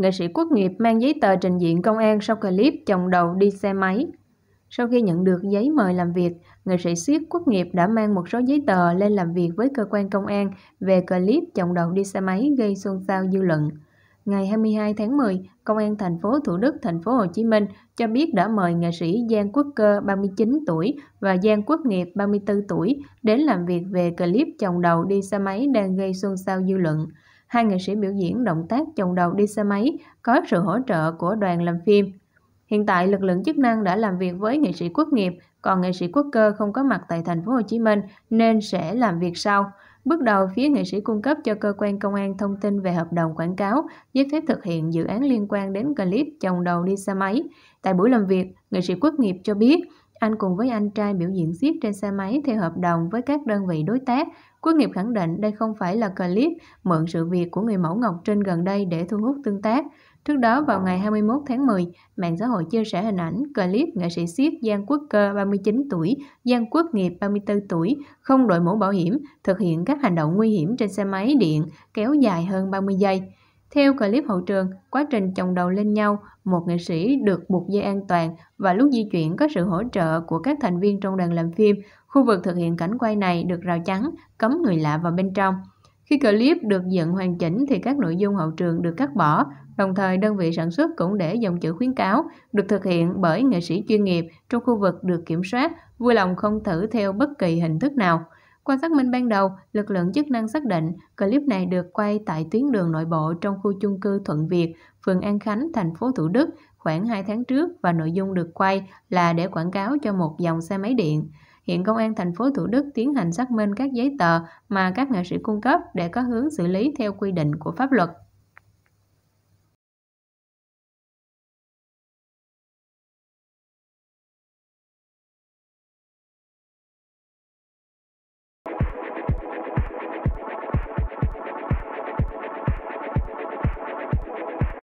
nghệ sĩ quốc nghiệp mang giấy tờ trình diện công an sau clip chồng đầu đi xe máy. Sau khi nhận được giấy mời làm việc, nghệ sĩ siết quốc nghiệp đã mang một số giấy tờ lên làm việc với cơ quan công an về clip chồng đầu đi xe máy gây xôn xao dư luận. Ngày 22 tháng 10, Công an thành phố Thủ Đức, thành phố Hồ Chí Minh cho biết đã mời nghệ sĩ Giang Quốc Cơ 39 tuổi và Giang Quốc Nghiệp 34 tuổi đến làm việc về clip chồng đầu đi xe máy đang gây xôn xao dư luận hai nghệ sĩ biểu diễn động tác chồng đầu đi xe máy có sự hỗ trợ của đoàn làm phim. Hiện tại lực lượng chức năng đã làm việc với nghệ sĩ quốc nghiệp, còn nghệ sĩ quốc cơ không có mặt tại thành phố Hồ Chí Minh nên sẽ làm việc sau. Bước đầu, phía nghệ sĩ cung cấp cho cơ quan công an thông tin về hợp đồng quảng cáo, giấy phép thực hiện dự án liên quan đến clip chồng đầu đi xe máy. Tại buổi làm việc, nghệ sĩ quốc nghiệp cho biết anh cùng với anh trai biểu diễn siết trên xe máy theo hợp đồng với các đơn vị đối tác. Quốc nghiệp khẳng định đây không phải là clip mượn sự việc của người mẫu Ngọc Trinh gần đây để thu hút tương tác. Trước đó vào ngày 21 tháng 10, mạng xã hội chia sẻ hình ảnh clip nghệ sĩ siết Giang Quốc Cơ 39 tuổi, Giang Quốc Nghiệp 34 tuổi không đội mũ bảo hiểm, thực hiện các hành động nguy hiểm trên xe máy điện kéo dài hơn 30 giây. Theo clip hậu trường, quá trình chồng đầu lên nhau, một nghệ sĩ được buộc dây an toàn và lúc di chuyển có sự hỗ trợ của các thành viên trong đoàn làm phim. Khu vực thực hiện cảnh quay này được rào chắn, cấm người lạ vào bên trong. Khi clip được dựng hoàn chỉnh thì các nội dung hậu trường được cắt bỏ, đồng thời đơn vị sản xuất cũng để dòng chữ khuyến cáo được thực hiện bởi nghệ sĩ chuyên nghiệp trong khu vực được kiểm soát, vui lòng không thử theo bất kỳ hình thức nào. Qua xác minh ban đầu, lực lượng chức năng xác định clip này được quay tại tuyến đường nội bộ trong khu chung cư Thuận Việt, phường An Khánh, thành phố Thủ Đức khoảng 2 tháng trước và nội dung được quay là để quảng cáo cho một dòng xe máy điện. Hiện công an thành phố Thủ Đức tiến hành xác minh các giấy tờ mà các nghệ sĩ cung cấp để có hướng xử lý theo quy định của pháp luật.